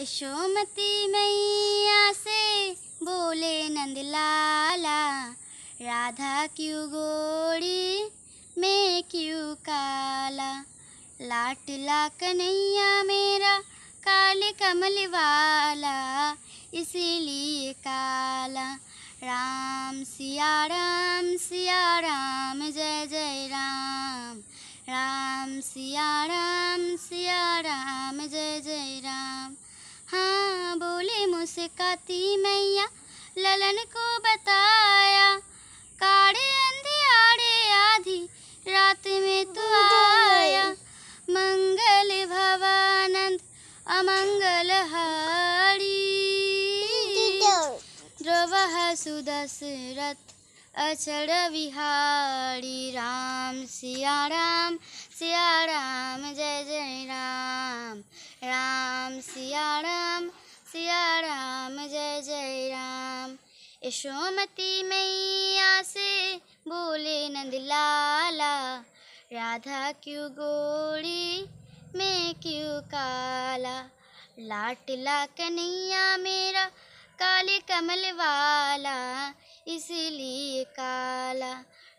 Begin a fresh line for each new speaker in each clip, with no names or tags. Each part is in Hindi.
यशोमती मैया से बोले नंदलाला राधा क्यों गोरी मैं क्यों काला लाटला कन्हैया मेरा काले कमल वाला इसीलिए काला राम सिया राम सिया राम जय जय राम राम सिया राम मुस्काती मैया ललन को बताया काड़े आड़े आधी रात में तू आया मंगल भवानंद अमंगल हारी द्रवह रथ अचर विहारी राम सिया राम सिया राम जय जय राम राम सिया राम सिया राम जय जय राम यशोमती मैया से बोले नंदलाला राधा क्यों गोरी मैं क्यों काला लाटला कन्हैया मेरा काले कमल वाला इसलिए काला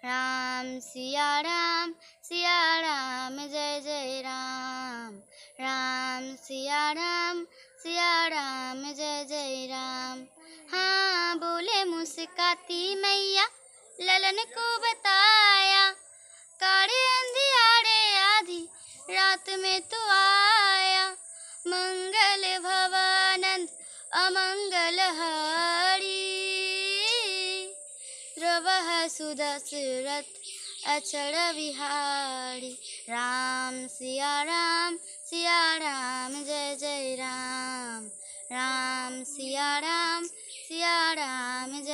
राम सिया राम सिया राम जय जय राम राम सिया राम सिया राम जय जय राम हाँ बोले मुस्काती मैया ललन को बताया काले अंधियारे आधी रात में तो आया मंगल भवानंद अमंगल हरी रवह सुदशरथ अचर विहार राम सिया राम सिया राम जय